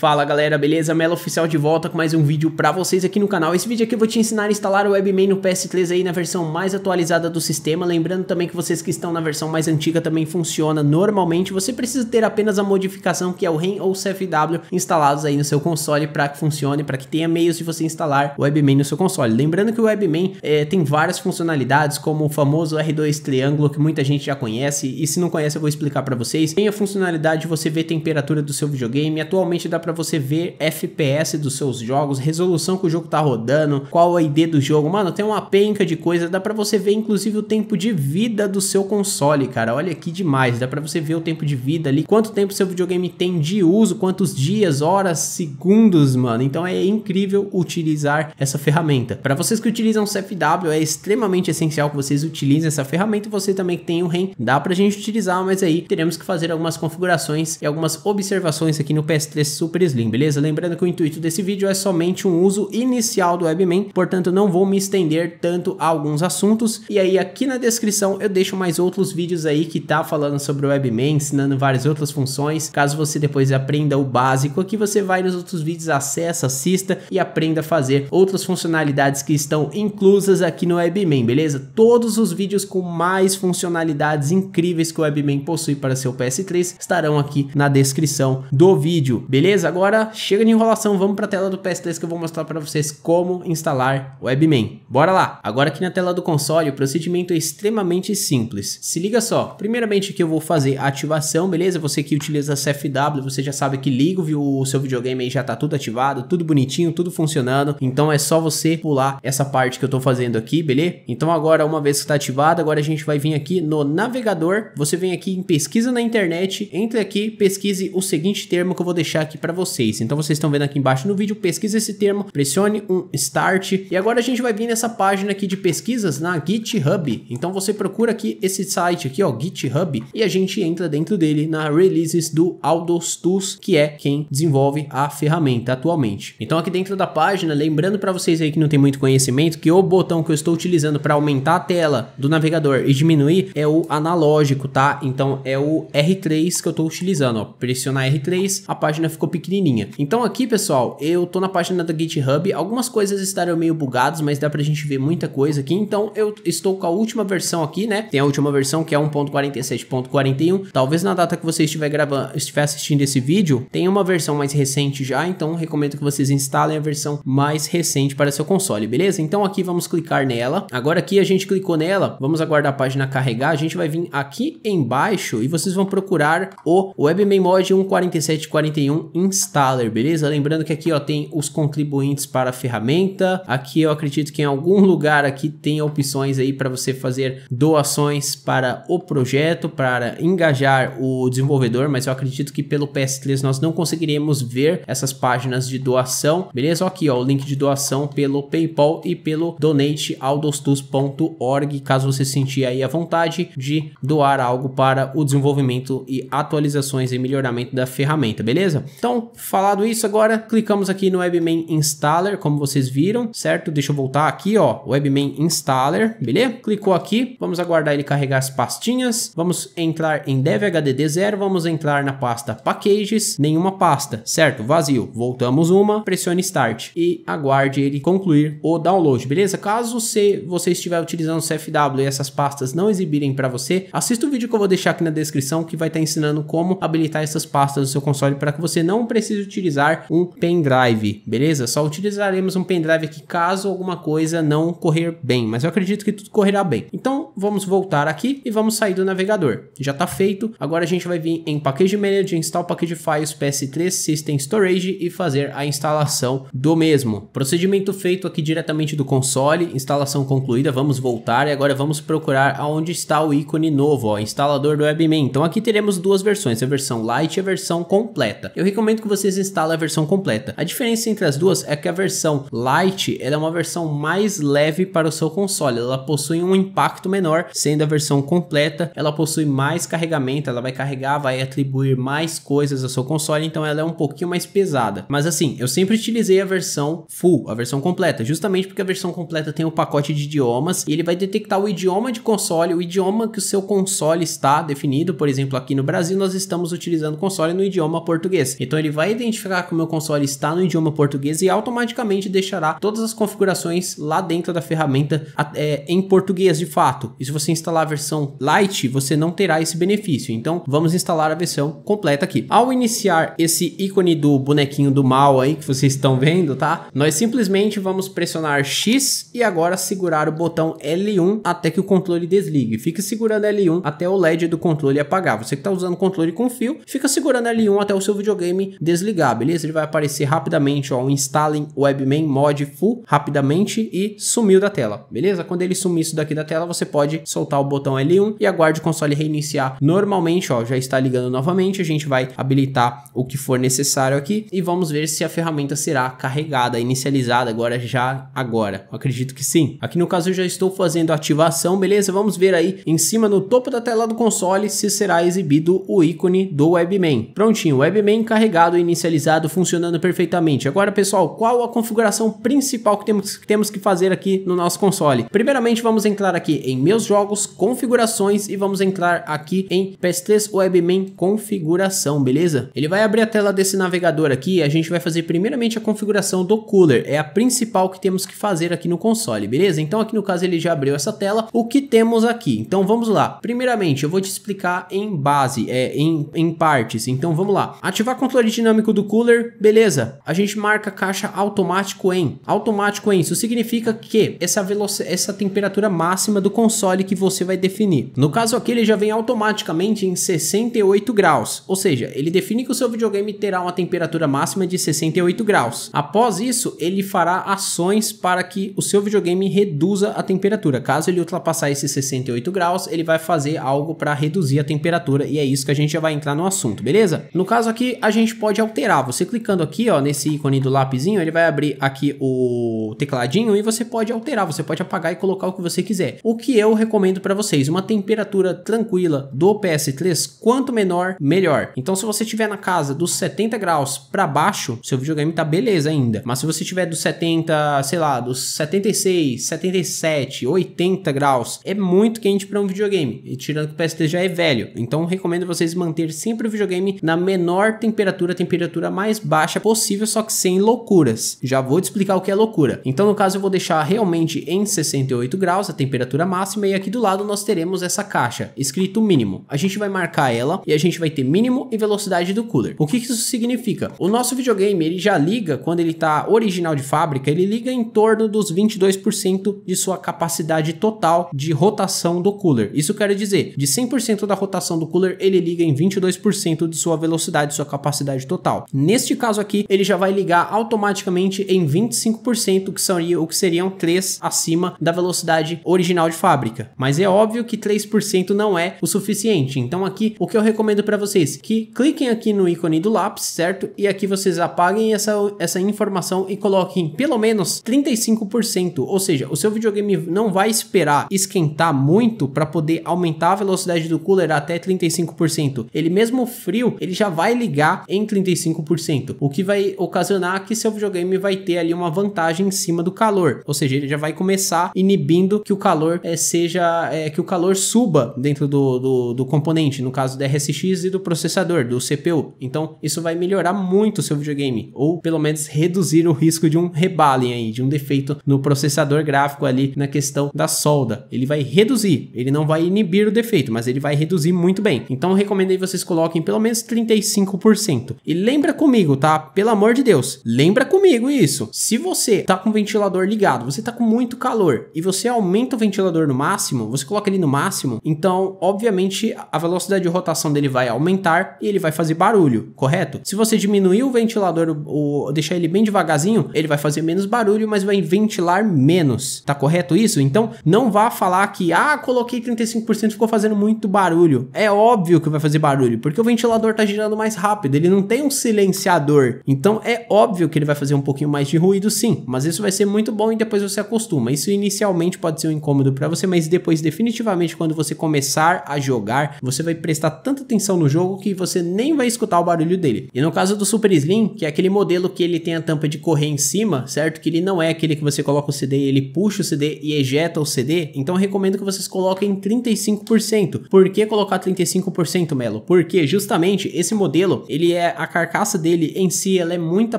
Fala galera, beleza? Melo Oficial de volta com mais um vídeo pra vocês aqui no canal. Esse vídeo aqui eu vou te ensinar a instalar o WebMain no PS3 aí na versão mais atualizada do sistema. Lembrando também que vocês que estão na versão mais antiga também funciona normalmente. Você precisa ter apenas a modificação que é o REM ou o CFW instalados aí no seu console para que funcione, para que tenha meios de você instalar o WebMain no seu console. Lembrando que o WebMain é, tem várias funcionalidades, como o famoso R2 triângulo que muita gente já conhece. E se não conhece eu vou explicar para vocês. Tem a funcionalidade de você ver a temperatura do seu videogame. Atualmente dá para para você ver FPS dos seus jogos, resolução que o jogo tá rodando, qual a ID do jogo. Mano, tem uma penca de coisa, dá para você ver inclusive o tempo de vida do seu console, cara. Olha que demais, dá para você ver o tempo de vida ali, quanto tempo seu videogame tem de uso, quantos dias, horas, segundos, mano. Então é incrível utilizar essa ferramenta. Para vocês que utilizam o CFW, é extremamente essencial que vocês utilizem essa ferramenta. Você também que tem o REM, dá pra gente utilizar, mas aí teremos que fazer algumas configurações e algumas observações aqui no PS3 Super Slim, beleza? Lembrando que o intuito desse vídeo é somente um uso inicial do WebMem, portanto não vou me estender tanto a alguns assuntos. E aí aqui na descrição eu deixo mais outros vídeos aí que tá falando sobre o WebMem, ensinando várias outras funções. Caso você depois aprenda o básico, aqui você vai nos outros vídeos, acessa, assista e aprenda a fazer outras funcionalidades que estão inclusas aqui no WebMem, beleza? Todos os vídeos com mais funcionalidades incríveis que o WebMem possui para seu PS3 estarão aqui na descrição do vídeo, beleza? agora chega de enrolação, vamos para a tela do PS3 que eu vou mostrar para vocês como instalar WebMain. Bora lá! Agora aqui na tela do console o procedimento é extremamente simples. Se liga só, primeiramente que eu vou fazer a ativação, beleza? Você que utiliza CFW, você já sabe que liga o seu videogame aí já tá tudo ativado, tudo bonitinho, tudo funcionando. Então é só você pular essa parte que eu tô fazendo aqui, beleza? Então agora uma vez que tá ativado, agora a gente vai vir aqui no navegador, você vem aqui em pesquisa na internet, entre aqui, pesquise o seguinte termo que eu vou deixar aqui para você vocês. Então vocês estão vendo aqui embaixo no vídeo, pesquisa esse termo, pressione um start e agora a gente vai vir nessa página aqui de pesquisas na GitHub. Então você procura aqui esse site aqui, ó, GitHub, e a gente entra dentro dele na releases do Aldous Tools, que é quem desenvolve a ferramenta atualmente. Então aqui dentro da página, lembrando para vocês aí que não tem muito conhecimento, que o botão que eu estou utilizando para aumentar a tela do navegador e diminuir é o analógico, tá? Então é o R3 que eu estou utilizando, ó. Pressionar R3, a página ficou pequena pequenininha. Então aqui, pessoal, eu tô na página da GitHub, algumas coisas estarão meio bugadas, mas dá pra gente ver muita coisa aqui. Então eu estou com a última versão aqui, né? Tem a última versão que é 1.47.41. Talvez na data que você estiver gravando, estiver assistindo esse vídeo, tem uma versão mais recente já, então recomendo que vocês instalem a versão mais recente para seu console, beleza? Então aqui vamos clicar nela. Agora aqui a gente clicou nela, vamos aguardar a página carregar, a gente vai vir aqui embaixo e vocês vão procurar o Web Mod 1.47.41 em Installer, beleza? Lembrando que aqui ó, tem os contribuintes para a ferramenta. Aqui eu acredito que em algum lugar aqui tem opções aí para você fazer doações para o projeto, para engajar o desenvolvedor, mas eu acredito que pelo PS3 nós não conseguiremos ver essas páginas de doação, beleza? Aqui ó, o link de doação pelo PayPal e pelo donatealdostus.org, caso você sentir aí a vontade de doar algo para o desenvolvimento e atualizações e melhoramento da ferramenta, beleza? Então falado isso agora, clicamos aqui no Webmain Installer, como vocês viram, certo? Deixa eu voltar aqui, ó, Webmain Installer, beleza? Clicou aqui, vamos aguardar ele carregar as pastinhas, vamos entrar em DevHDD0, vamos entrar na pasta Packages, nenhuma pasta, certo? Vazio, voltamos uma, pressione Start e aguarde ele concluir o download, beleza? Caso você você estiver utilizando CFW e essas pastas não exibirem para você, assista o vídeo que eu vou deixar aqui na descrição que vai estar tá ensinando como habilitar essas pastas no seu console para que você não precisa utilizar um pendrive, beleza? Só utilizaremos um pendrive aqui caso alguma coisa não correr bem, mas eu acredito que tudo correrá bem. Então vamos voltar aqui e vamos sair do navegador. Já está feito, agora a gente vai vir em Package Manager, install Package Files PS3 System Storage e fazer a instalação do mesmo. Procedimento feito aqui diretamente do console, instalação concluída, vamos voltar e agora vamos procurar aonde está o ícone novo, ó, instalador do Webman. Então aqui teremos duas versões, a versão light e a versão completa. Eu recomendo momento que vocês instalam a versão completa. A diferença entre as duas é que a versão Lite é uma versão mais leve para o seu console, ela possui um impacto menor, sendo a versão completa, ela possui mais carregamento, ela vai carregar, vai atribuir mais coisas ao seu console, então ela é um pouquinho mais pesada. Mas assim, eu sempre utilizei a versão full, a versão completa, justamente porque a versão completa tem o um pacote de idiomas e ele vai detectar o idioma de console, o idioma que o seu console está definido, por exemplo, aqui no Brasil nós estamos utilizando console no idioma português. Então ele ele vai identificar que o meu console está no idioma português e automaticamente deixará todas as configurações lá dentro da ferramenta é, em português de fato. E se você instalar a versão light, você não terá esse benefício. Então vamos instalar a versão completa aqui. Ao iniciar esse ícone do bonequinho do mal aí que vocês estão vendo, tá? Nós simplesmente vamos pressionar X e agora segurar o botão L1 até que o controle desligue. Fique segurando L1 até o LED do controle apagar. Você que está usando o controle com fio, fica segurando L1 até o seu videogame desligar, beleza? Ele vai aparecer rapidamente, ó, um installing webmain mod full rapidamente e sumiu da tela, beleza? Quando ele sumir isso daqui da tela, você pode soltar o botão L1 e aguarde o console reiniciar normalmente, ó, já está ligando novamente, a gente vai habilitar o que for necessário aqui e vamos ver se a ferramenta será carregada, inicializada agora já agora. acredito que sim. Aqui no caso eu já estou fazendo ativação, beleza? Vamos ver aí em cima no topo da tela do console se será exibido o ícone do webmain. Prontinho, webmain carregado e inicializado funcionando perfeitamente. Agora pessoal, qual a configuração principal que temos, que temos que fazer aqui no nosso console? Primeiramente vamos entrar aqui em meus jogos, configurações e vamos entrar aqui em PS3 Webman configuração, beleza? Ele vai abrir a tela desse navegador aqui e a gente vai fazer primeiramente a configuração do cooler, é a principal que temos que fazer aqui no console, beleza? Então aqui no caso ele já abriu essa tela, o que temos aqui? Então vamos lá, primeiramente eu vou te explicar em base, é, em, em partes, então vamos lá. Ativar controle de dinâmico do cooler, beleza. A gente marca caixa automático em. Automático em, isso significa que essa, essa temperatura máxima do console que você vai definir. No caso aqui, ele já vem automaticamente em 68 graus, ou seja, ele define que o seu videogame terá uma temperatura máxima de 68 graus. Após isso, ele fará ações para que o seu videogame reduza a temperatura. Caso ele ultrapassar esses 68 graus, ele vai fazer algo para reduzir a temperatura e é isso que a gente já vai entrar no assunto, beleza? No caso aqui, a gente pode alterar. Você clicando aqui, ó, nesse ícone do lápisinho, ele vai abrir aqui o tecladinho e você pode alterar, você pode apagar e colocar o que você quiser. O que eu recomendo para vocês, uma temperatura tranquila do PS3, quanto menor, melhor. Então se você tiver na casa dos 70 graus para baixo, seu videogame tá beleza ainda. Mas se você tiver dos 70, sei lá, dos 76, 77, 80 graus, é muito quente para um videogame. E tirando que o PS3 já é velho, então recomendo vocês manter sempre o videogame na menor temperatura a temperatura mais baixa possível, só que sem loucuras. Já vou te explicar o que é loucura. Então, no caso, eu vou deixar realmente em 68 graus, a temperatura máxima, e aqui do lado nós teremos essa caixa, escrito mínimo. A gente vai marcar ela e a gente vai ter mínimo e velocidade do cooler. O que isso significa? O nosso videogame, ele já liga, quando ele está original de fábrica, ele liga em torno dos 22% de sua capacidade total de rotação do cooler. Isso quer dizer, de 100% da rotação do cooler, ele liga em 22% de sua velocidade, sua capacidade total. Neste caso aqui, ele já vai ligar automaticamente em 25%, que seria o que seriam 3 acima da velocidade original de fábrica. Mas é óbvio que 3% não é o suficiente. Então aqui o que eu recomendo para vocês, que cliquem aqui no ícone do lápis, certo? E aqui vocês apaguem essa, essa informação e coloquem pelo menos 35%, ou seja, o seu videogame não vai esperar esquentar muito para poder aumentar a velocidade do cooler até 35%. Ele mesmo frio, ele já vai ligar em 35%, o que vai ocasionar que seu videogame vai ter ali uma vantagem em cima do calor, ou seja, ele já vai começar inibindo que o calor é, seja é, que o calor suba dentro do, do, do componente, no caso da RSX e do processador, do CPU. Então isso vai melhorar muito o seu videogame, ou pelo menos reduzir o risco de um rebalem aí, de um defeito no processador gráfico ali na questão da solda. Ele vai reduzir, ele não vai inibir o defeito, mas ele vai reduzir muito bem. Então recomendo aí vocês coloquem pelo menos 35%. E lembra comigo, tá? Pelo amor de Deus, lembra comigo isso. Se você tá com o ventilador ligado, você tá com muito calor e você aumenta o ventilador no máximo, você coloca ele no máximo, então, obviamente, a velocidade de rotação dele vai aumentar e ele vai fazer barulho, correto? Se você diminuir o ventilador ou deixar ele bem devagarzinho, ele vai fazer menos barulho, mas vai ventilar menos. Tá correto isso? Então, não vá falar que, ah, coloquei 35%, ficou fazendo muito barulho. É óbvio que vai fazer barulho, porque o ventilador tá girando mais rápido, ele não tem um silenciador. Então é óbvio que ele vai fazer um pouquinho mais de ruído sim, mas isso vai ser muito bom e depois você acostuma. Isso inicialmente pode ser um incômodo para você, mas depois definitivamente quando você começar a jogar, você vai prestar tanta atenção no jogo que você nem vai escutar o barulho dele. E no caso do Super Slim, que é aquele modelo que ele tem a tampa de correr em cima, certo? Que ele não é aquele que você coloca o CD, ele puxa o CD e ejeta o CD, então eu recomendo que vocês coloquem 35%. Por que colocar 35%, Melo? Porque justamente esse modelo, ele é a carcaça dele em si ela é muita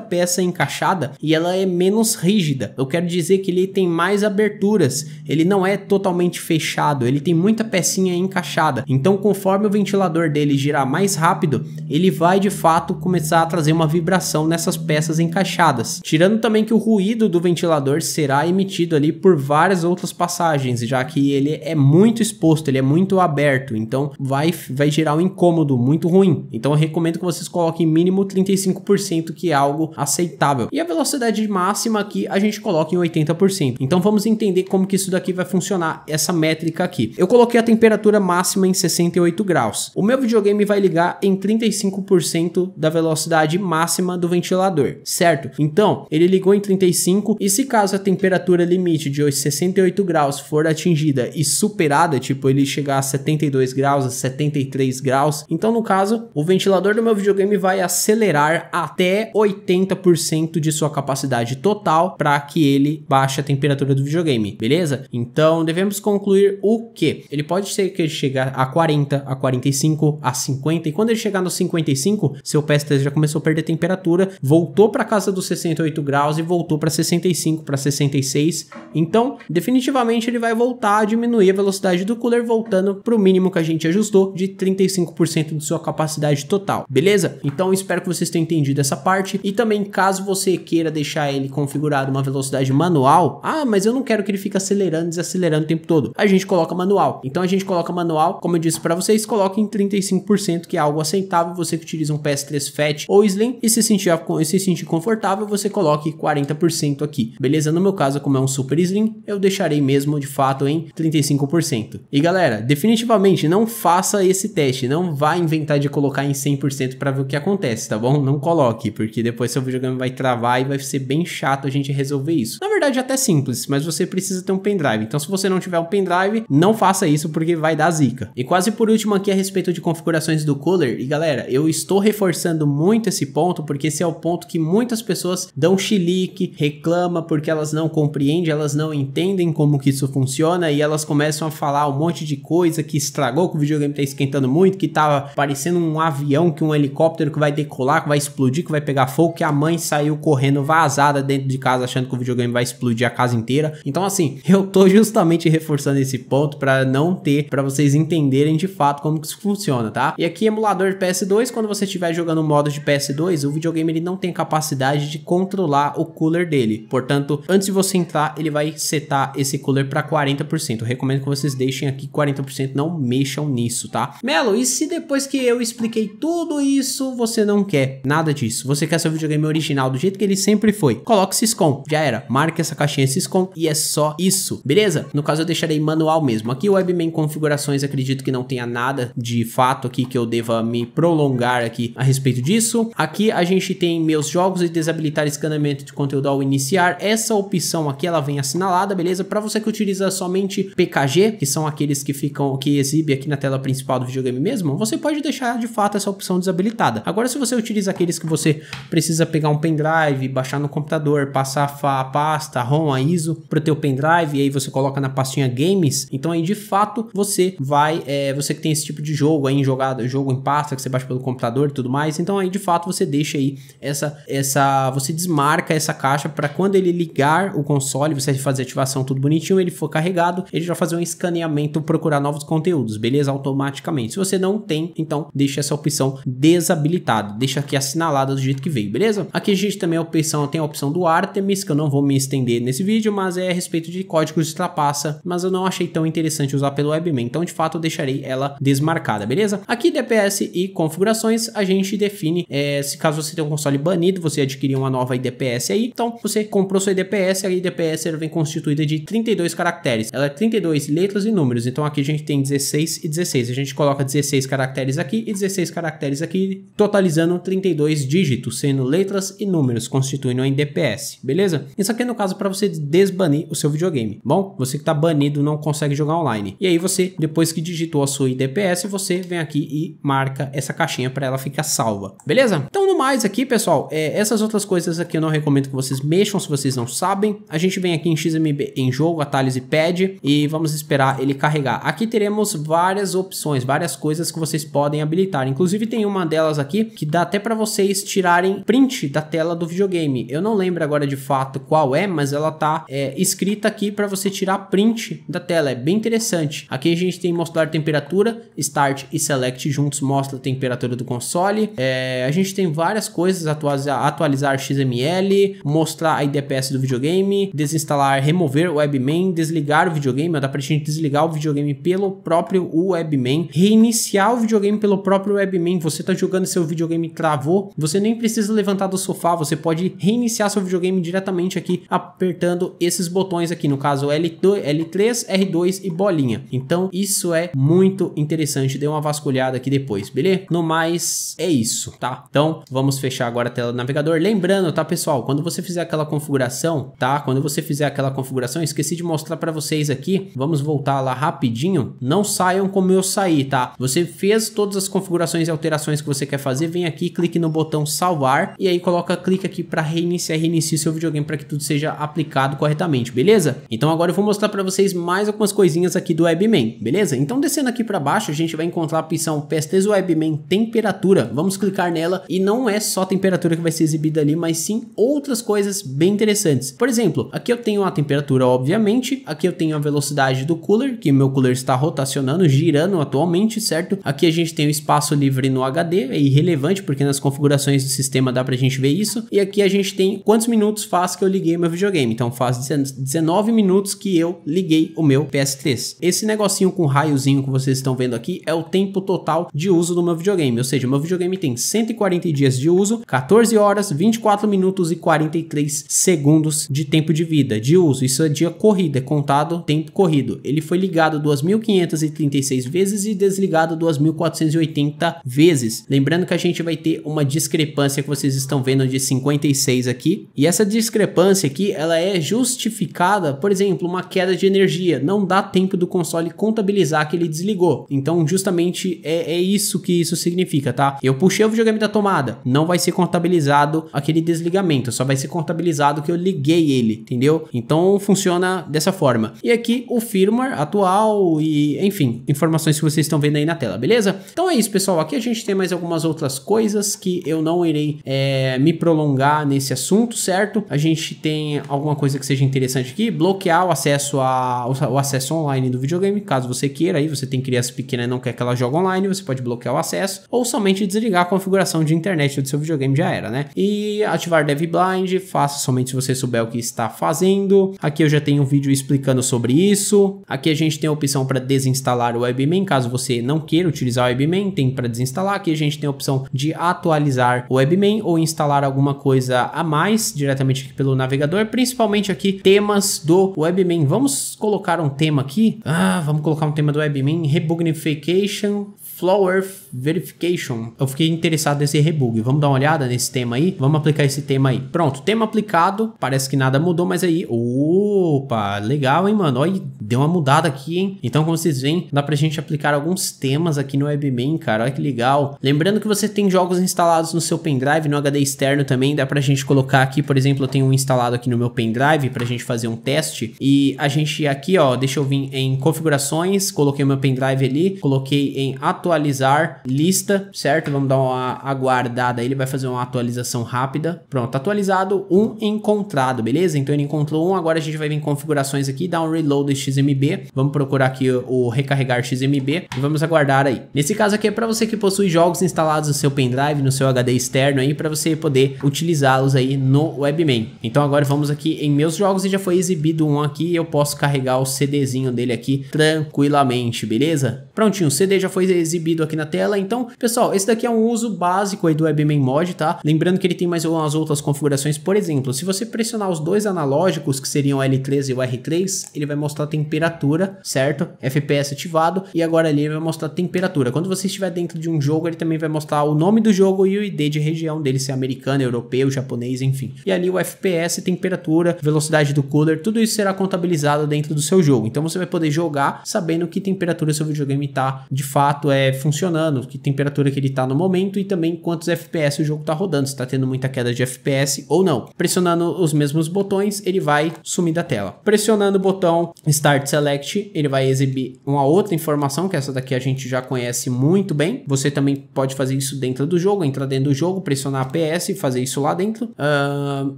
peça encaixada e ela é menos rígida. Eu quero dizer que ele tem mais aberturas, ele não é totalmente fechado, ele tem muita pecinha encaixada. Então, conforme o ventilador dele girar mais rápido, ele vai de fato começar a trazer uma vibração nessas peças encaixadas. Tirando também que o ruído do ventilador será emitido ali por várias outras passagens, já que ele é muito exposto, ele é muito aberto, então vai, vai gerar um incômodo muito ruim. Então, eu recomendo que vocês coloquem mínimo 35%, que é algo aceitável. E a velocidade máxima aqui a gente coloca em 80%. Então vamos entender como que isso daqui vai funcionar, essa métrica aqui. Eu coloquei a temperatura máxima em 68 graus. O meu videogame vai ligar em 35% da velocidade máxima do ventilador, certo? Então, ele ligou em 35 e se caso a temperatura limite de 68 graus for atingida e superada, tipo ele chegar a 72 graus, a 73 graus, então no caso, o ventilador do meu videogame vai vai acelerar até 80% de sua capacidade total para que ele baixe a temperatura do videogame, beleza? Então devemos concluir o que? Ele pode ser que ele chegue a 40, a 45, a 50 e quando ele chegar nos 55, seu PS3 já começou a perder temperatura, voltou para casa dos 68 graus e voltou para 65, para 66. Então, definitivamente ele vai voltar a diminuir a velocidade do cooler voltando para o mínimo que a gente ajustou de 35% de sua capacidade total, beleza? Então então espero que vocês tenham entendido essa parte. E também caso você queira deixar ele configurado uma velocidade manual, ah, mas eu não quero que ele fique acelerando e desacelerando o tempo todo. A gente coloca manual. Então a gente coloca manual, como eu disse para vocês, coloca em 35%, que é algo aceitável. Você que utiliza um PS3 Fat ou Slim e se sentir, se sentir confortável, você coloque 40% aqui. Beleza? No meu caso, como é um Super Slim, eu deixarei mesmo de fato em 35%. E galera, definitivamente não faça esse teste, não vá inventar de colocar em 100% para ver o que acontece acontece, tá bom? Não coloque, porque depois seu videogame vai travar e vai ser bem chato a gente resolver isso. Na verdade é até simples, mas você precisa ter um pendrive. Então se você não tiver um pendrive, não faça isso porque vai dar zica. E quase por último aqui a respeito de configurações do cooler. E galera, eu estou reforçando muito esse ponto porque esse é o ponto que muitas pessoas dão chilique, reclama porque elas não compreendem, elas não entendem como que isso funciona e elas começam a falar um monte de coisa que estragou, que o videogame tá esquentando muito, que tava tá parecendo um avião, que um helicóptero que vai decolar, que vai explodir, que vai pegar fogo, que a mãe saiu correndo vazada dentro de casa achando que o videogame vai explodir explodir a casa inteira. Então, assim, eu tô justamente reforçando esse ponto para não ter, para vocês entenderem de fato como que isso funciona, tá? E aqui, emulador de PS2, quando você estiver jogando modo de PS2, o videogame ele não tem capacidade de controlar o cooler dele. Portanto, antes de você entrar, ele vai setar esse cooler para 40%. Eu recomendo que vocês deixem aqui 40%, não mexam nisso, tá? Melo, e se depois que eu expliquei tudo isso, você não quer nada disso? Você quer seu videogame original do jeito que ele sempre foi? Coloque Syscom, já era. Marca essa caixinha se esconde e é só isso, beleza? No caso eu deixarei manual mesmo. Aqui o Webmain configurações acredito que não tenha nada de fato aqui que eu deva me prolongar aqui a respeito disso. Aqui a gente tem meus jogos e desabilitar escaneamento de conteúdo ao iniciar. Essa opção aqui ela vem assinalada, beleza? Para você que utiliza somente PKG, que são aqueles que ficam que exibe aqui na tela principal do videogame mesmo, você pode deixar de fato essa opção desabilitada. Agora se você utiliza aqueles que você precisa pegar um pendrive, baixar no computador, passar a pasta pasta tá ROM, a ISO, para o teu pendrive, e aí você coloca na pastinha Games. Então aí de fato você vai, é, você que tem esse tipo de jogo aí em jogada, jogo em pasta que você baixa pelo computador e tudo mais. Então aí de fato você deixa aí essa, essa, você desmarca essa caixa para quando ele ligar o console, você fazer ativação tudo bonitinho, ele for carregado, ele já fazer um escaneamento, procurar novos conteúdos, beleza? Automaticamente. Se você não tem, então deixa essa opção desabilitada, deixa aqui assinalada do jeito que veio, beleza? Aqui a gente também a opção, tem a opção do Artemis, que eu não vou me estender entender nesse vídeo, mas é a respeito de códigos de trapaça, mas eu não achei tão interessante usar pelo WebMain, então de fato eu deixarei ela desmarcada, beleza? Aqui DPS e configurações, a gente define é, se caso você tem um console banido, você adquirir uma nova IDPS aí, então você comprou sua IDPS, a IDPS vem constituída de 32 caracteres, ela é 32 letras e números, então aqui a gente tem 16 e 16, a gente coloca 16 caracteres aqui e 16 caracteres aqui, totalizando 32 dígitos, sendo letras e números, constituindo a IDPS, beleza? Isso aqui no caso para você desbanir o seu videogame. Bom, você que está banido não consegue jogar online. E aí você, depois que digitou a sua IDPS, você vem aqui e marca essa caixinha para ela ficar salva. Beleza? Então no mais aqui, pessoal, é, essas outras coisas aqui eu não recomendo que vocês mexam se vocês não sabem. A gente vem aqui em XMB em jogo, atalhos e pad e vamos esperar ele carregar. Aqui teremos várias opções, várias coisas que vocês podem habilitar. Inclusive tem uma delas aqui que dá até para vocês tirarem print da tela do videogame. Eu não lembro agora de fato qual é, mas mas ela tá é, escrita aqui para você tirar print da tela, é bem interessante. Aqui a gente tem mostrar temperatura, start e select juntos mostra a temperatura do console. É, a gente tem várias coisas, atualizar, atualizar XML, mostrar a IDPS do videogame, desinstalar, remover o webmain, desligar o videogame, dá pra gente desligar o videogame pelo próprio webmain, reiniciar o videogame pelo próprio webmain, você tá jogando seu videogame travou, você nem precisa levantar do sofá, você pode reiniciar seu videogame diretamente aqui apertando esses botões aqui, no caso L2, L3, R2 e bolinha. Então isso é muito interessante, dê uma vasculhada aqui depois, beleza? No mais, é isso, tá? Então vamos fechar agora a tela do navegador. Lembrando, tá pessoal, quando você fizer aquela configuração, tá? Quando você fizer aquela configuração, esqueci de mostrar para vocês aqui, vamos voltar lá rapidinho, não saiam como eu saí, tá? Você fez todas as configurações e alterações que você quer fazer, vem aqui, clique no botão salvar e aí coloca clique aqui para reiniciar, reinicie seu videogame para que tudo seja aplicado corretamente, beleza? Então agora eu vou mostrar para vocês mais algumas coisinhas aqui do Webman, beleza? Então descendo aqui para baixo, a gente vai encontrar a opção Pestes Webman Temperatura. Vamos clicar nela e não é só temperatura que vai ser exibida ali, mas sim outras coisas bem interessantes. Por exemplo, aqui eu tenho a temperatura, obviamente, aqui eu tenho a velocidade do cooler, que meu cooler está rotacionando, girando atualmente, certo? Aqui a gente tem o espaço livre no HD, é irrelevante porque nas configurações do sistema dá pra gente ver isso. E aqui a gente tem quantos minutos faz que eu liguei meu videogame videogame, então faz 19 minutos que eu liguei o meu PS3. Esse negocinho com raiozinho que vocês estão vendo aqui é o tempo total de uso do meu videogame, ou seja, meu videogame tem 140 dias de uso, 14 horas, 24 minutos e 43 segundos de tempo de vida, de uso, isso é dia corrida, é contado tempo corrido. Ele foi ligado 2.536 vezes e desligado 2.480 vezes. Lembrando que a gente vai ter uma discrepância que vocês estão vendo de 56 aqui, e essa discrepância aqui ela é justificada, por exemplo, uma queda de energia. Não dá tempo do console contabilizar que ele desligou. Então, justamente é, é isso que isso significa, tá? Eu puxei o videogame da tomada, não vai ser contabilizado aquele desligamento, só vai ser contabilizado que eu liguei ele, entendeu? Então funciona dessa forma. E aqui o firmware atual e, enfim, informações que vocês estão vendo aí na tela, beleza? Então é isso, pessoal. Aqui a gente tem mais algumas outras coisas que eu não irei é, me prolongar nesse assunto, certo? A gente tem alguma coisa que seja interessante aqui, bloquear o acesso, a, o acesso online do videogame, caso você queira, aí você tem criança pequena e não quer que ela jogue online, você pode bloquear o acesso, ou somente desligar a configuração de internet do seu videogame, já era, né? E ativar Dev Blind, faça somente se você souber o que está fazendo. Aqui eu já tenho um vídeo explicando sobre isso. Aqui a gente tem a opção para desinstalar o WebMain, caso você não queira utilizar o WebMain, tem para desinstalar. Aqui a gente tem a opção de atualizar o WebMain ou instalar alguma coisa a mais diretamente aqui pelo navegador principalmente aqui temas do Webmin. Vamos colocar um tema aqui? Ah, vamos colocar um tema do Webmin. Rebugnification, Flower Verification. Eu fiquei interessado nesse rebug. Vamos dar uma olhada nesse tema aí? Vamos aplicar esse tema aí. Pronto, tema aplicado. Parece que nada mudou, mas aí... Opa, legal, hein, mano? Olha, deu uma mudada aqui, hein? Então, como vocês veem, dá pra gente aplicar alguns temas aqui no WebMain, cara. Olha que legal. Lembrando que você tem jogos instalados no seu pendrive, no HD externo também. Dá pra gente colocar aqui, por exemplo, eu tenho um instalado aqui no meu pendrive pra gente fazer um teste. E a gente aqui, ó, deixa eu vir em configurações, coloquei o meu pendrive ali, coloquei em atualizar lista, certo? Vamos dar uma aguardada. Ele vai fazer uma atualização rápida. Pronto, tá atualizado, um encontrado, beleza? Então ele encontrou um. Agora a gente vai vir em configurações aqui, dar um reload XMB. Vamos procurar aqui o, o recarregar XMB e vamos aguardar aí. Nesse caso aqui é para você que possui jogos instalados no seu pendrive, no seu HD externo aí, para você poder utilizá-los aí no Webman. Então agora vamos aqui em meus jogos e já foi exibido um aqui e eu posso carregar o CDzinho dele aqui tranquilamente, beleza? Prontinho, o CD já foi exibido aqui na tela então, pessoal, esse daqui é um uso básico aí do WebMain Mod, tá? Lembrando que ele tem mais algumas outras configurações. Por exemplo, se você pressionar os dois analógicos, que seriam o L3 e o R3, ele vai mostrar a temperatura, certo? FPS ativado. E agora ali ele vai mostrar a temperatura. Quando você estiver dentro de um jogo, ele também vai mostrar o nome do jogo e o ID de região dele, se é americano, europeu, japonês, enfim. E ali o FPS, temperatura, velocidade do cooler, tudo isso será contabilizado dentro do seu jogo. Então você vai poder jogar sabendo que temperatura seu videogame está de fato é funcionando, que temperatura que ele está no momento e também quantos FPS o jogo está rodando, se está tendo muita queda de FPS ou não. Pressionando os mesmos botões, ele vai sumir da tela. Pressionando o botão Start Select, ele vai exibir uma outra informação, que essa daqui a gente já conhece muito bem. Você também pode fazer isso dentro do jogo, entrar dentro do jogo, pressionar PS e fazer isso lá dentro. Uh,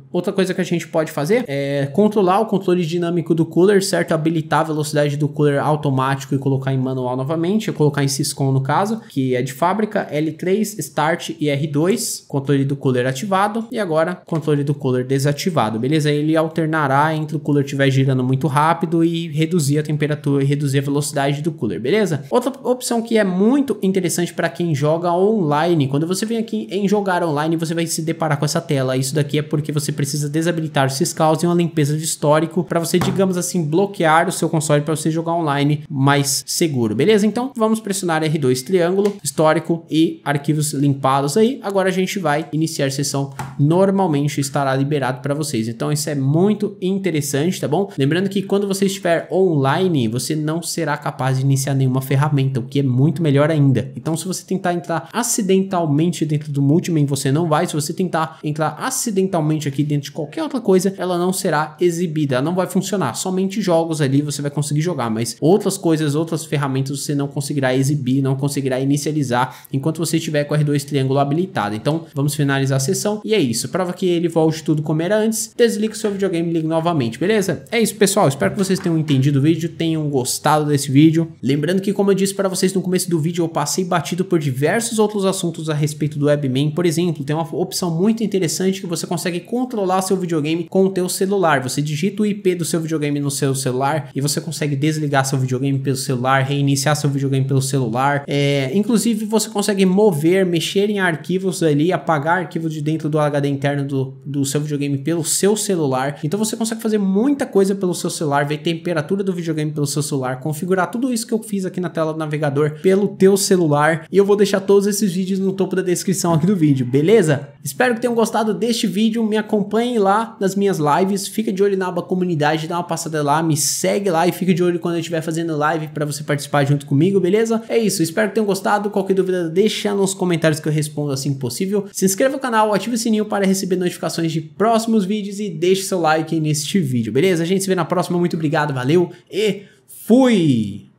outra coisa que a gente pode fazer é controlar o controle dinâmico do cooler, certo? Habilitar a velocidade do cooler automático e colocar em manual novamente, colocar em syscon no caso, que de fábrica, L3, Start e R2, controle do cooler ativado e agora controle do cooler desativado, beleza? Ele alternará entre o cooler estiver girando muito rápido e reduzir a temperatura e reduzir a velocidade do cooler, beleza? Outra opção que é muito interessante para quem joga online, quando você vem aqui em jogar online, você vai se deparar com essa tela. Isso daqui é porque você precisa desabilitar os fiscais e uma limpeza de histórico para você, digamos assim, bloquear o seu console para você jogar online mais seguro, beleza? Então vamos pressionar R2 triângulo histórico e arquivos limpados aí. Agora a gente vai iniciar a sessão normalmente estará liberado para vocês. Então isso é muito interessante, tá bom? Lembrando que quando você estiver online, você não será capaz de iniciar nenhuma ferramenta, o que é muito melhor ainda. Então se você tentar entrar acidentalmente dentro do Multiman, você não vai. Se você tentar entrar acidentalmente aqui dentro de qualquer outra coisa, ela não será exibida, ela não vai funcionar. Somente jogos ali você vai conseguir jogar, mas outras coisas, outras ferramentas você não conseguirá exibir, não conseguirá iniciar inicializar enquanto você estiver com R2 triângulo habilitado. Então vamos finalizar a sessão e é isso. Prova que ele volte tudo como era antes, desliga o seu videogame e ligue novamente, beleza? É isso pessoal, espero que vocês tenham entendido o vídeo, tenham gostado desse vídeo. Lembrando que como eu disse para vocês no começo do vídeo, eu passei batido por diversos outros assuntos a respeito do WebMain. Por exemplo, tem uma opção muito interessante que você consegue controlar seu videogame com o teu celular. Você digita o IP do seu videogame no seu celular e você consegue desligar seu videogame pelo celular, reiniciar seu videogame pelo celular. É, inclusive Inclusive, você consegue mover, mexer em arquivos ali, apagar arquivos de dentro do HD interno do, do seu videogame pelo seu celular. Então você consegue fazer muita coisa pelo seu celular, ver temperatura do videogame pelo seu celular, configurar tudo isso que eu fiz aqui na tela do navegador pelo teu celular. E eu vou deixar todos esses vídeos no topo da descrição aqui do vídeo, beleza? Espero que tenham gostado deste vídeo, me acompanhem lá nas minhas lives, fica de olho na aba comunidade, dá uma passada lá, me segue lá e fica de olho quando eu estiver fazendo live para você participar junto comigo, beleza? É isso, espero que tenham gostado gostado. Qualquer dúvida, deixa nos comentários que eu respondo assim que possível. Se inscreva no canal, ative o sininho para receber notificações de próximos vídeos e deixe seu like neste vídeo, beleza? A gente se vê na próxima. Muito obrigado, valeu e fui!